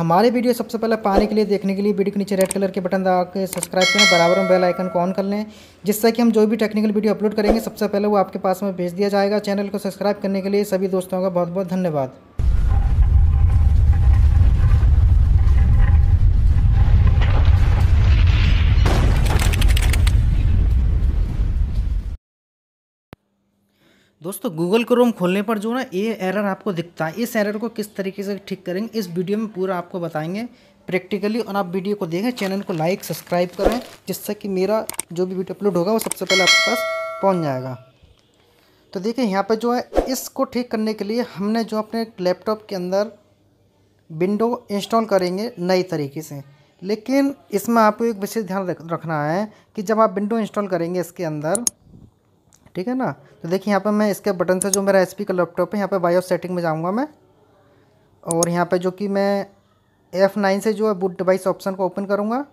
हमारे वीडियो सबसे पहले पाने के लिए देखने के लिए वीडियो के नीचे रेड कलर के बटन दबा के सब्सक्राइब करें बराबर में बेल आइकन को ऑन कर लें जिससे कि हम जो भी टेक्निकल वीडियो अपलोड करेंगे सबसे पहले वो आपके पास में भेज दिया जाएगा चैनल को सब्सक्राइब करने के लिए सभी दोस्तों का बहुत बहुत धन्यवाद दोस्तों गूगल क्रोम खोलने पर जो ना ये एरर आपको दिखता है इस एरर को किस तरीके से ठीक करेंगे इस वीडियो में पूरा आपको बताएंगे प्रैक्टिकली और आप वीडियो को देखें चैनल को लाइक सब्सक्राइब करें जिससे कि मेरा जो भी वीडियो अपलोड होगा वो सबसे पहले आपके पास पहुँच जाएगा तो देखिए यहाँ पर जो है इसको ठीक करने के लिए हमने जो अपने लैपटॉप के अंदर विंडो इंस्टॉल करेंगे नई तरीके से लेकिन इसमें आपको एक विशेष ध्यान रखना है कि जब आप विंडो इंस्टॉल करेंगे इसके अंदर ठीक है ना तो देखिए यहाँ पर मैं इसके बटन से जो मेरा एच का लैपटॉप है यहाँ पर बायोस सेटिंग में जाऊँगा मैं और यहाँ पर जो कि मैं एफ़ नाइन से जो है बुट डिवाइस ऑप्शन को ओपन करूँगा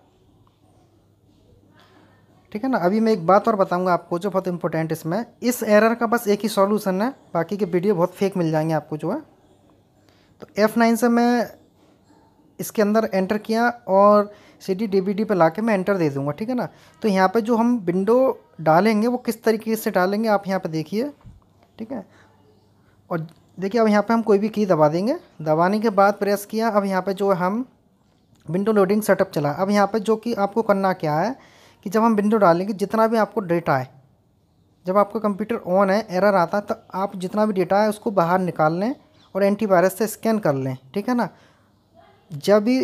ठीक है ना अभी मैं एक बात और बताऊँगा आपको जो बहुत इंपॉर्टेंट इसमें इस एरर का बस एक ही सॉल्यूशन है बाकी के वीडियो बहुत फेक मिल जाएंगे आपको जो है तो एफ़ नाइन से मैं इसके अंदर एंटर किया और सीडी डीवीडी पे ला के मैं एंटर दे दूंगा ठीक है ना तो यहाँ पे जो हम विंडो डालेंगे वो किस तरीके से डालेंगे आप यहाँ पे देखिए ठीक है और देखिए अब यहाँ पे हम कोई भी की दबा देंगे दबाने के बाद प्रेस किया अब यहाँ पे जो हम विंडो लोडिंग सेटअप चला अब यहाँ पर जो कि आपको करना क्या है कि जब हम विंडो डालेंगे जितना भी आपको डेटा है जब आपका कंप्यूटर ऑन है एरर आता है तो आप जितना भी डेटा है उसको बाहर निकाल लें और एंटीवायरस से स्कैन कर लें ठीक है ना जब भी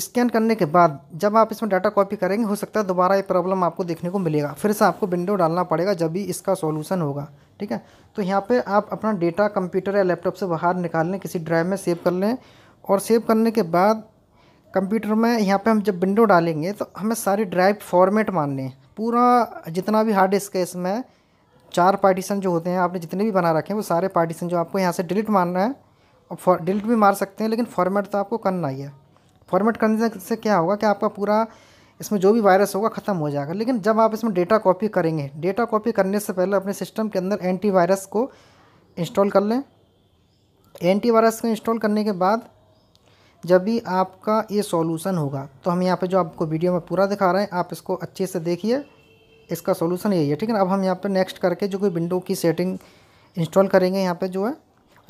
स्कैन करने के बाद जब आप इसमें डाटा कॉपी करेंगे हो सकता है दोबारा ये प्रॉब्लम आपको देखने को मिलेगा फिर से आपको विंडो डालना पड़ेगा जब भी इसका सॉल्यूशन होगा ठीक है तो यहाँ पे आप अपना डेटा कंप्यूटर या लैपटॉप से बाहर निकाल लें किसी ड्राइव में सेव कर लें और सेव करने के बाद कंप्यूटर में यहाँ पर हम जब विंडो डालेंगे तो हमें सारे ड्राइव फॉर्मेट मानने पूरा जितना भी हार्ड डिस्क है इसमें चार पार्टीशन जो होते हैं आपने जितने भी बना रखे हैं वो सारे पार्टीशन जो आपको यहाँ से डिलीट मारना है और डिलीट भी मार सकते हैं लेकिन फॉर्मेट तो आपको करना ही है फॉर्मेट करने से क्या होगा कि आपका पूरा इसमें जो भी वायरस होगा ख़त्म हो जाएगा लेकिन जब आप इसमें डेटा कॉपी करेंगे डेटा कॉपी करने से पहले अपने सिस्टम के अंदर एंटीवायरस को इंस्टॉल कर लें एंटीवायरस को इंस्टॉल करने के बाद जब भी आपका ये सॉल्यूशन होगा तो हम यहाँ पे जो आपको वीडियो में पूरा दिखा रहे हैं आप इसको अच्छे से देखिए इसका सॉल्यूशन यही है ठीक है अब हम यहाँ पर नेक्स्ट करके जो कोई विंडो की सेटिंग इंस्टॉल करेंगे यहाँ पर जो है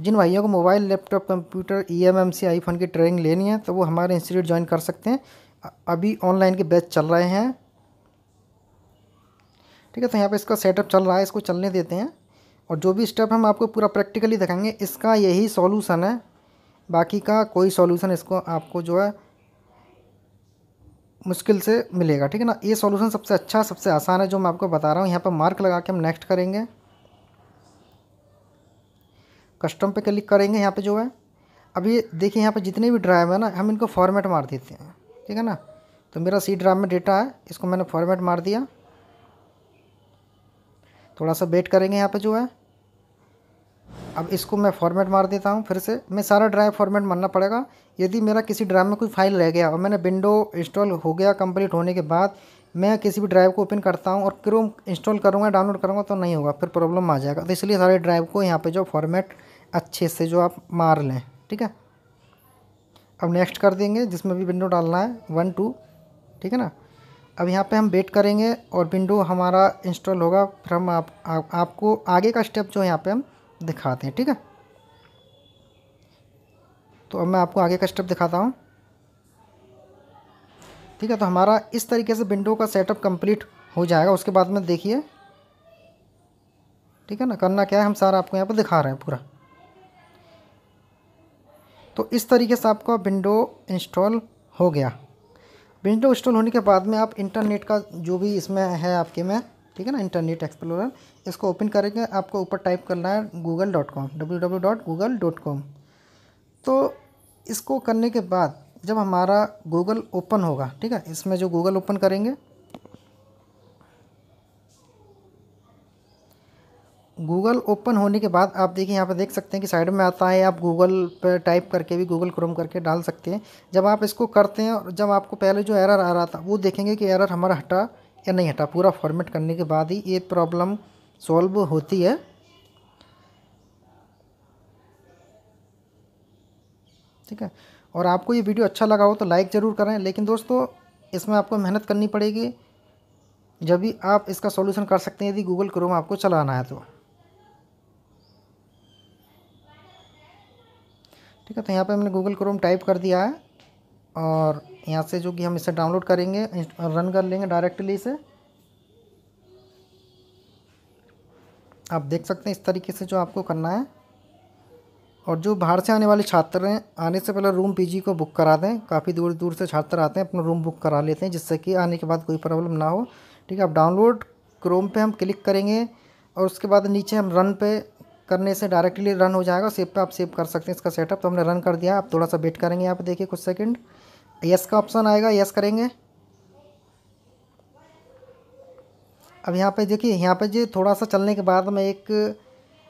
जिन भाइयों को mobile laptop computer E M M C iPhone की ट्रेनिंग लेनी है तो वो हमारे इंस्टीट्यूट ज्वाइन कर सकते हैं अभी ऑनलाइन के बैच चल रहे हैं ठीक है तो यहाँ पे इसका सेटअप चल रहा है इसको चलने देते हैं और जो भी स्टेप हम आपको पूरा प्रैक्टिकली दिखाएंगे इसका यही सॉल्यूशन है बाकी का कोई सॉल्यूशन इसको आपको जो है मुश्किल से मिलेगा ठीक है ना ये सॉल्यूशन सबसे अच्छा सबसे आसान है जो मैं आपको बता रहा हूँ यहाँ पर मार्क लगा के हम नेक्स्ट करेंगे कस्टम पे क्लिक करेंगे यहाँ पे जो है अभी देखिए यहाँ पे जितने भी ड्राइव है ना हम इनको फॉर्मेट मार देते हैं ठीक है ना तो मेरा सी ड्राइव में डेटा है इसको मैंने फॉर्मेट मार दिया थोड़ा सा वेट करेंगे यहाँ पे जो है अब इसको मैं फॉर्मेट मार देता हूँ फिर से मैं सारा ड्राइव फॉर्मेट मारना पड़ेगा यदि मेरा किसी ड्राइव में कोई फाइल रह गया और मैंने विंडो इंस्टॉल हो गया कम्प्लीट होने के बाद मैं किसी भी ड्राइव को ओपन करता हूँ और क्रोम इंस्टॉल करूँगा डाउनलोड करूँगा तो नहीं होगा फिर प्रॉब्लम आ जाएगा तो इसलिए सारे ड्राइव को यहाँ पर जो फॉर्मेट अच्छे से जो आप मार लें ठीक है अब नेक्स्ट कर देंगे जिसमें भी विंडो डालना है वन टू ठीक है ना अब यहाँ पे हम वेट करेंगे और विंडो हमारा इंस्टॉल होगा फिर हम आप, आप आपको आगे का स्टेप जो यहाँ पे हम दिखाते हैं ठीक है तो अब मैं आपको आगे का स्टेप दिखाता हूँ ठीक है तो हमारा इस तरीके से विंडो का सेटअप कंप्लीट हो जाएगा उसके बाद में देखिए ठीक है ना करना क्या है हम सारा आपको यहाँ पर दिखा रहे हैं पूरा तो इस तरीके से आपका विंडो इंस्टॉल हो गया विंडो इंस्टॉल होने के बाद में आप इंटरनेट का जो भी इसमें है आपके में ठीक है ना इंटरनेट एक्सप्लोरर इसको ओपन करेंगे आपको ऊपर टाइप करना है Google dot com W W dot Google dot com तो इसको करने के बाद जब हमारा गूगल ओपन होगा ठीक है इसमें जो गूगल ओपन करेंगे गूगल ओपन होने के बाद आप देखिए यहाँ पर देख सकते हैं कि साइड में आता है आप गूगल पर टाइप करके भी गूगल क्रोम करके डाल सकते हैं जब आप इसको करते हैं और जब आपको पहले जो एरर आ रहा था वो देखेंगे कि एरर हमारा हटा या नहीं हटा पूरा फॉर्मेट करने के बाद ही ये प्रॉब्लम सॉल्व होती है ठीक है और आपको ये वीडियो अच्छा लगा हो तो लाइक ज़रूर करें लेकिन दोस्तों इसमें आपको मेहनत करनी पड़ेगी जब भी आप इसका सॉल्यूशन कर सकते हैं यदि गूगल क्रोम आपको चलाना है तो ठीक है तो यहाँ पे हमने गूगल क्रोम टाइप कर दिया है और यहाँ से जो कि हम इसे डाउनलोड करेंगे रन कर लेंगे डायरेक्टली इसे आप देख सकते हैं इस तरीके से जो आपको करना है और जो बाहर से आने वाले छात्र हैं आने से पहले रूम पीजी को बुक करा दें काफ़ी दूर दूर से छात्र आते हैं अपना रूम बुक करा लेते हैं जिससे कि आने के बाद कोई प्रॉब्लम ना हो ठीक है आप डाउनलोड क्रोम पे हम क्लिक करेंगे और उसके बाद नीचे हम रन पे करने से डायरेक्टली रन हो जाएगा सेव पे आप सेव कर सकते हैं इसका सेटअप तो हमने रन कर दिया आप थोड़ा सा वेट करेंगे यहाँ पे देखिए कुछ सेकंड यस का ऑप्शन आएगा यस करेंगे अब यहाँ पे देखिए यहाँ पे जो थोड़ा सा चलने के बाद में एक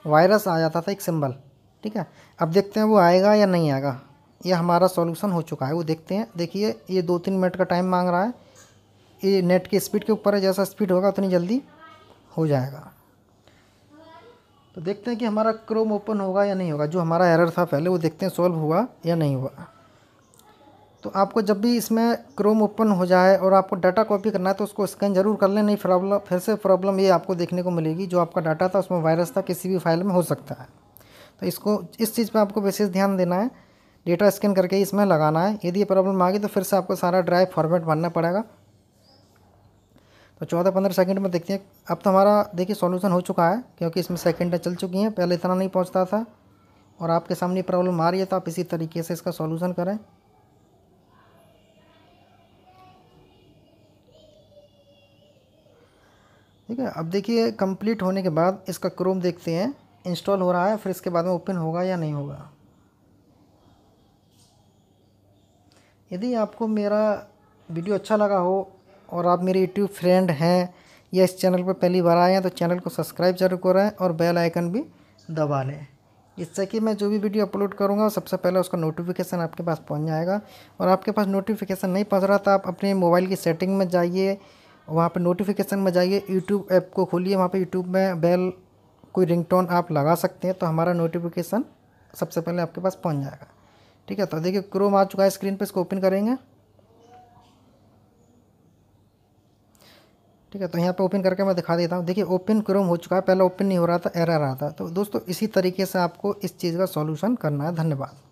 वायरस आ जाता था एक सिंबल ठीक है अब देखते हैं वो आएगा या नहीं आएगा ये हमारा सॉल्यूशन हो चुका है वो देखते हैं देखिए ये दो तीन मिनट का टाइम मांग रहा है ये नेट की स्पीड के ऊपर है जैसा स्पीड होगा उतनी जल्दी हो जाएगा तो देखते हैं कि हमारा क्रोम ओपन होगा या नहीं होगा जो हमारा एरर था पहले वो देखते हैं सॉल्व हुआ या नहीं हुआ तो आपको जब भी इसमें क्रोम ओपन हो जाए और आपको डाटा कॉपी करना है तो उसको स्कैन जरूर कर लें नहीं प्रॉब्लम फिर से प्रॉब्लम ये आपको देखने को मिलेगी जो आपका डाटा था उसमें वायरस था किसी भी फाइल में हो सकता है तो इसको इस चीज़ पर आपको विशेष ध्यान देना है डेटा स्कैन करके इसमें लगाना है यदि ये प्रॉब्लम आ गई तो फिर से आपको सारा ड्राइव फॉर्मेट भरना पड़ेगा तो चौदह पंद्रह सेकंड में देखते हैं अब तो हमारा देखिए सॉल्यूशन हो चुका है क्योंकि इसमें सेकंडें चल चुकी हैं पहले इतना नहीं पहुंचता था और आपके सामने प्रॉब्लम आ रही है तो आप इसी तरीके से इसका सॉल्यूशन करें ठीक है अब देखिए कंप्लीट होने के बाद इसका क्रोम देखते हैं इंस्टॉल हो रहा है फिर इसके बाद में ओपन होगा या नहीं होगा यदि आपको मेरा वीडियो अच्छा लगा हो और आप मेरे यूट्यूब फ्रेंड हैं या इस चैनल पर पहली बार आए हैं तो चैनल को सब्सक्राइब जरूर करें और बेल आइकन भी दबा लें इससे कि मैं जो भी वीडियो अपलोड करूँगा सबसे पहले उसका नोटिफिकेशन आपके पास पहुँच जाएगा और आपके पास नोटिफिकेशन नहीं पहुँच रहा तो आप अपने मोबाइल की सेटिंग में जाइए वहाँ पर नोटिफिकेशन में जाइए यूट्यूब ऐप को खोलिए वहाँ पर यूट्यूब में बेल कोई रिंगटोन आप लगा सकते हैं तो हमारा नोटिफिकेशन सबसे पहले आपके पास पहुँच जाएगा ठीक है तो देखिए क्रोम आ चुका है स्क्रीन पर इसको ओपन करेंगे ठीक है तो यहाँ पे ओपन करके मैं दिखा देता हूँ देखिए ओपन क्रोम हो चुका है पहले ओपन नहीं हो रहा था एरर आ रहा था तो दोस्तों इसी तरीके से आपको इस चीज़ का सॉल्यूशन करना है धन्यवाद